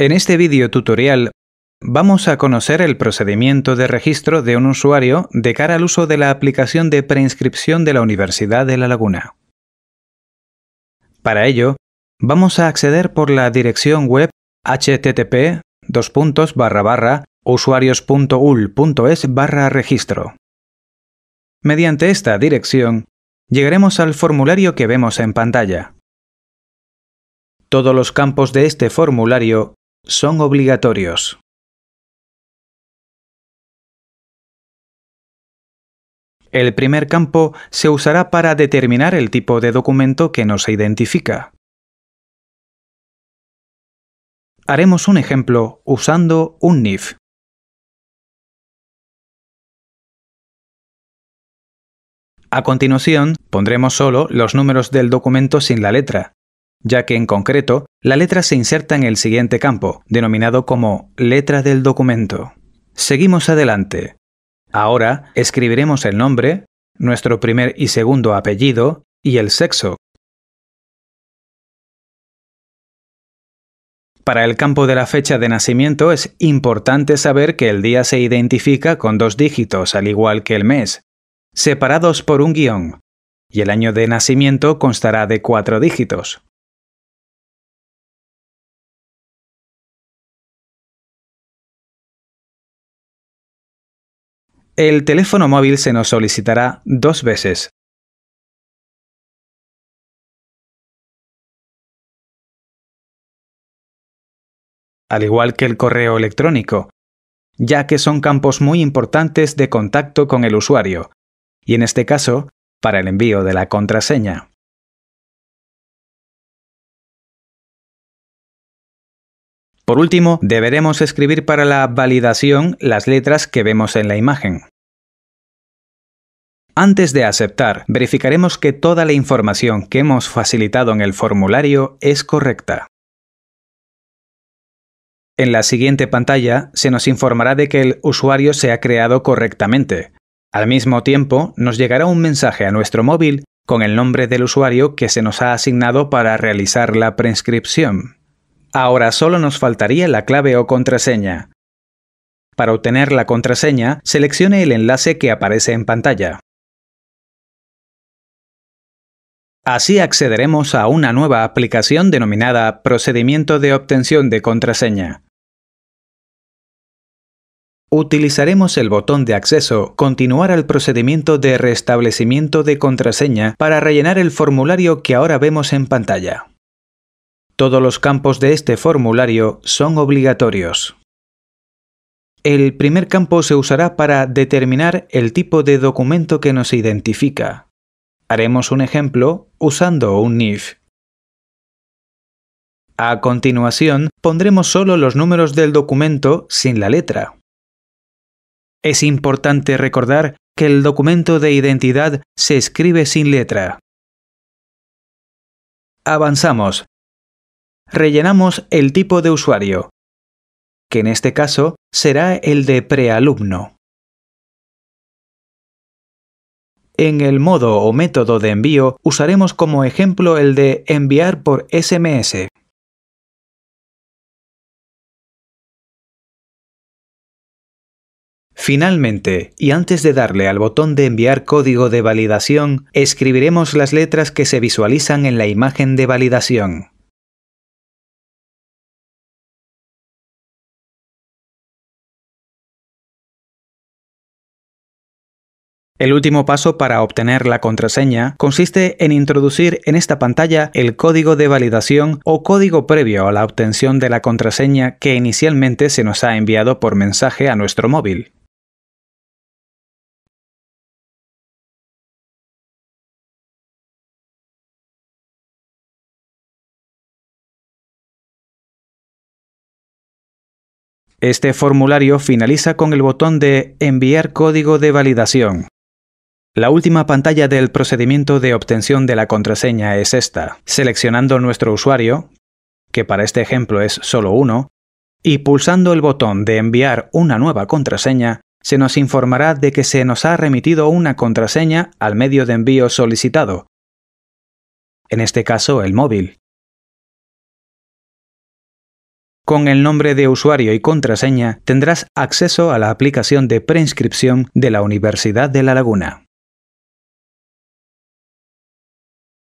En este vídeo tutorial vamos a conocer el procedimiento de registro de un usuario de cara al uso de la aplicación de preinscripción de la Universidad de La Laguna. Para ello, vamos a acceder por la dirección web http usuarios.ul.es registro. Mediante esta dirección, llegaremos al formulario que vemos en pantalla. Todos los campos de este formulario son obligatorios. El primer campo se usará para determinar el tipo de documento que nos identifica. Haremos un ejemplo usando un NIF. A continuación, pondremos solo los números del documento sin la letra, ya que en concreto, la letra se inserta en el siguiente campo, denominado como letra del documento. Seguimos adelante. Ahora escribiremos el nombre, nuestro primer y segundo apellido y el sexo. Para el campo de la fecha de nacimiento es importante saber que el día se identifica con dos dígitos, al igual que el mes, separados por un guión, y el año de nacimiento constará de cuatro dígitos. el teléfono móvil se nos solicitará dos veces. Al igual que el correo electrónico, ya que son campos muy importantes de contacto con el usuario, y en este caso, para el envío de la contraseña. Por último, deberemos escribir para la validación las letras que vemos en la imagen. Antes de aceptar, verificaremos que toda la información que hemos facilitado en el formulario es correcta. En la siguiente pantalla se nos informará de que el usuario se ha creado correctamente. Al mismo tiempo, nos llegará un mensaje a nuestro móvil con el nombre del usuario que se nos ha asignado para realizar la prescripción. Ahora solo nos faltaría la clave o contraseña. Para obtener la contraseña, seleccione el enlace que aparece en pantalla. Así accederemos a una nueva aplicación denominada Procedimiento de obtención de contraseña. Utilizaremos el botón de acceso Continuar al procedimiento de restablecimiento de contraseña para rellenar el formulario que ahora vemos en pantalla. Todos los campos de este formulario son obligatorios. El primer campo se usará para determinar el tipo de documento que nos identifica. Haremos un ejemplo usando un NIF. A continuación, pondremos solo los números del documento sin la letra. Es importante recordar que el documento de identidad se escribe sin letra. Avanzamos rellenamos el tipo de usuario, que en este caso será el de prealumno. En el modo o método de envío usaremos como ejemplo el de enviar por SMS. Finalmente, y antes de darle al botón de enviar código de validación, escribiremos las letras que se visualizan en la imagen de validación. El último paso para obtener la contraseña consiste en introducir en esta pantalla el código de validación o código previo a la obtención de la contraseña que inicialmente se nos ha enviado por mensaje a nuestro móvil. Este formulario finaliza con el botón de Enviar código de validación. La última pantalla del procedimiento de obtención de la contraseña es esta. Seleccionando nuestro usuario, que para este ejemplo es solo uno, y pulsando el botón de enviar una nueva contraseña, se nos informará de que se nos ha remitido una contraseña al medio de envío solicitado, en este caso el móvil. Con el nombre de usuario y contraseña tendrás acceso a la aplicación de preinscripción de la Universidad de La Laguna.